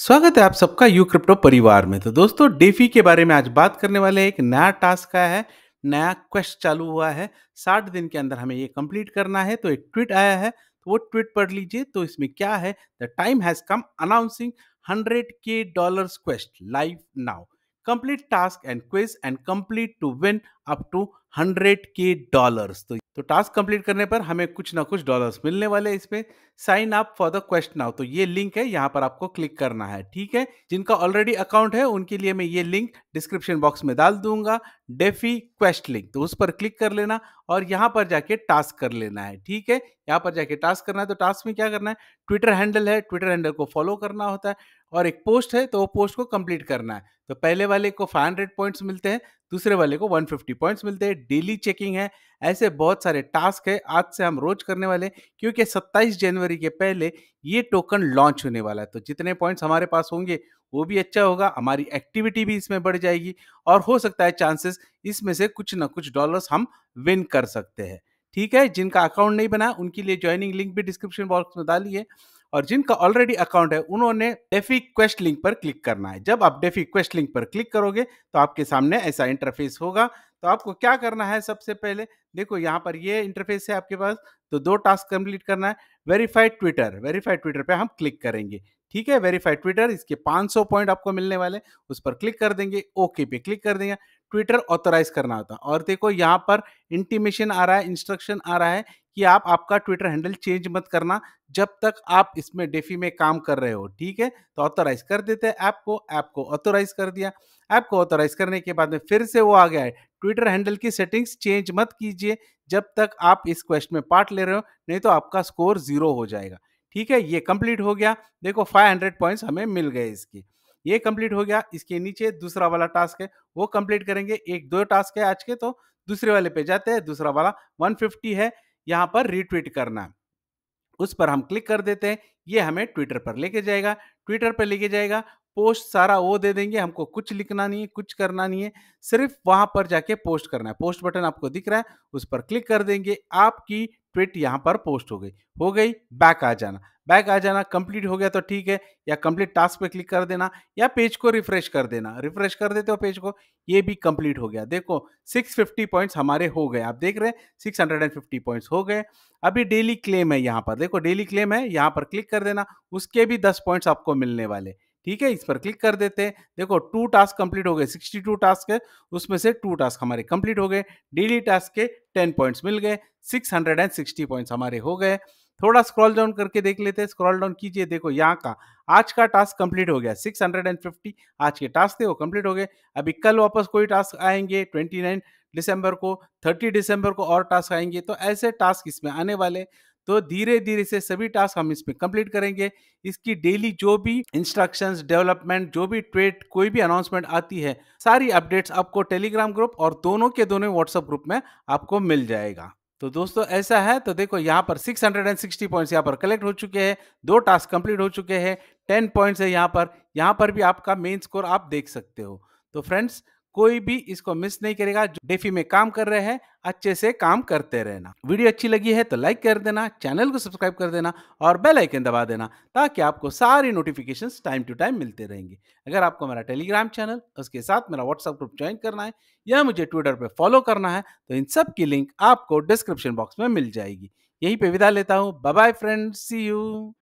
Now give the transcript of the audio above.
स्वागत है आप सबका यू क्रिप्टो परिवार में तो दोस्तों डेफी के बारे में आज बात करने वाले एक नया टास्क का है नया क्वेश्चन चालू हुआ है साठ दिन के अंदर हमें ये कंप्लीट करना है तो एक ट्वीट आया है तो वो ट्वीट पढ़ लीजिए तो इसमें क्या है the time has come announcing hundred K dollar quest live now complete task and quiz and complete to win up to hundred K dollars तो तो टास्क कंप्लीट करने पर हमें कुछ ना कुछ डॉलर्स मिलने वाले इसमें sign up for the question now तो ये लिंक है यहाँ पर आपको क्लिक करना है ठीक है जिनका ऑलरेडी अकाउंट है उनके लिए मैं ये लिंक डिस्क्रिप्शन बॉक्स में डाल दूंगा डेफी क्वेस्ट लिंक तो उस पर क्लिक कर लेना और यहाँ पर जाके टास्क कर लेना है ठीक है यहाँ पर जाके टास्क करना है तो टास्क में क्या करना है ट्विटर हैंडल है ट्विटर हैंडल को फॉलो करना होता है और एक पोस्ट है तो वो पोस्ट को कंप्लीट करना है तो पहले वाले को 500 पॉइंट्स मिलते हैं दूसरे वाले को 150 पॉइंट्स मिलते हैं डेली चेकिंग है ऐसे बहुत सारे टास्क है आज से हम रोज करने वाले क्योंकि 27 जनवरी के पहले ये टोकन लॉन्च होने वाला है तो जितने पॉइंट्स हमारे पास होंगे वो भी अच्छा होगा हमारी एक्टिविटी भी इसमें बढ़ जाएगी और हो सकता है चांसेस इसमें से कुछ ना कुछ डॉलर्स हम विन कर सकते हैं ठीक है जिनका अकाउंट नहीं बना उनके लिए ज्वाइनिंग लिंक भी डिस्क्रिप्शन बॉक्स में डाली है और जिनका ऑलरेडी अकाउंट है उन्होंने डेफी क्वेस्ट लिंक पर क्लिक करना है जब आप डेफी क्वेस्ट लिंक पर क्लिक करोगे तो आपके सामने ऐसा इंटरफेस होगा तो आपको क्या करना है सबसे पहले देखो यहाँ पर ये इंटरफेस है आपके पास तो दो टास्क कंप्लीट करना है वेरीफाइड ट्विटर वेरीफाइड ट्विटर पे हम क्लिक करेंगे ठीक है वेरीफाइड ट्विटर इसके 500 पॉइंट आपको मिलने वाले उस पर क्लिक कर देंगे ओके पे क्लिक कर देंगे ट्विटर ऑथोराइज करना होता है और देखो यहाँ पर इंटीमेशन आ रहा है इंस्ट्रक्शन आ रहा है कि आप आपका ट्विटर हैंडल चेंज मत करना जब तक आप इसमें डेफी में काम कर रहे हो ठीक है तो ऑथोराइज कर देते हैं ऐप को ऐप को ऑथोराइज कर दिया ऐप को ऑथोराइज करने के बाद में फिर से वो आ गया है ट्विटर हैंडल की सेटिंग्स चेंज मत कीजिए जब तक आप इस क्वेश्चन में पार्ट ले रहे हो नहीं तो आपका स्कोर जीरो हो जाएगा ठीक है ये कंप्लीट हो गया देखो 500 पॉइंट्स हमें मिल गए इसके ये कंप्लीट हो गया इसके नीचे दूसरा वाला टास्क है वो कंप्लीट करेंगे एक दो टास्क है आज के तो दूसरे वाले पे जाते हैं दूसरा वाला 150 है यहाँ पर रीट्वीट करना उस पर हम क्लिक कर देते हैं ये हमें ट्विटर पर लेके जाएगा ट्विटर पर लेके जाएगा पोस्ट सारा वो दे देंगे हमको कुछ लिखना नहीं है कुछ करना नहीं है सिर्फ वहाँ पर जाके पोस्ट करना है पोस्ट बटन आपको दिख रहा है उस पर क्लिक कर देंगे आपकी ट्वीट यहाँ पर पोस्ट हो गई हो गई बैक आ जाना बैक आ जाना कंप्लीट हो गया तो ठीक है या कंप्लीट टास्क पे क्लिक कर देना या पेज को रिफ्रेश कर देना रिफ्रेश कर देते हो पेज को ये भी कंप्लीट हो गया देखो 650 पॉइंट्स हमारे हो गए आप देख रहे हैं 650 पॉइंट्स हो गए अभी डेली क्लेम है यहाँ पर देखो डेली क्लेम है यहाँ पर क्लिक कर देना उसके भी दस पॉइंट्स आपको मिलने वाले ठीक है इस पर क्लिक कर देते हैं देखो टू टास्क कंप्लीट हो गए 62 टास्क है उसमें से टू टास्क हमारे कंप्लीट हो गए डेली टास्क के 10 पॉइंट्स मिल गए 660 पॉइंट्स हमारे हो गए थोड़ा स्क्रॉल डाउन करके देख लेते हैं स्क्रॉल डाउन कीजिए देखो यहाँ का आज का टास्क कंप्लीट हो गया 650 आज के टास्क थे वो कंप्लीट हो गए अभी कल वापस कोई टास्क आएंगे 29 दिसंबर को 30 दिसंबर को और टास्क आएंगे तो ऐसे टास्क इसमें आने वाले तो धीरे धीरे से सभी टास्क हम इसमें कंप्लीट करेंगे इसकी डेली जो भी इंस्ट्रक्शंस डेवलपमेंट जो भी ट्वेट कोई भी अनाउंसमेंट आती है सारी अपडेट्स आपको टेलीग्राम ग्रुप और दोनों के दोनों व्हाट्सएप ग्रुप में आपको मिल जाएगा तो दोस्तों ऐसा है तो देखो यहाँ पर 660 पॉइंट्स यहाँ पर कलेक्ट हो चुके हैं दो टास्क कंप्लीट हो चुके हैं 10 पॉइंट्स है यहाँ पर यहाँ पर भी आपका मेन स्कोर आप देख सकते हो तो फ्रेंड्स कोई भी इसको मिस नहीं करेगा जो डेफी में काम कर रहे हैं अच्छे से काम करते रहना वीडियो अच्छी लगी है तो लाइक कर देना चैनल को सब्सक्राइब कर देना और बेल आइकन दबा देना ताकि आपको सारी नोटिफिकेशन टाइम टू टाइम मिलते रहेंगे अगर आपको मेरा टेलीग्राम चैनल उसके साथ मेरा व्हाट्सएप ग्रुप ज्वाइन करना है या मुझे ट्विटर पर फॉलो करना है तो इन सब की लिंक आपको डिस्क्रिप्शन बॉक्स में मिल जाएगी यहीं पर विदा लेता हूँ बाय फ्रेंड सी यू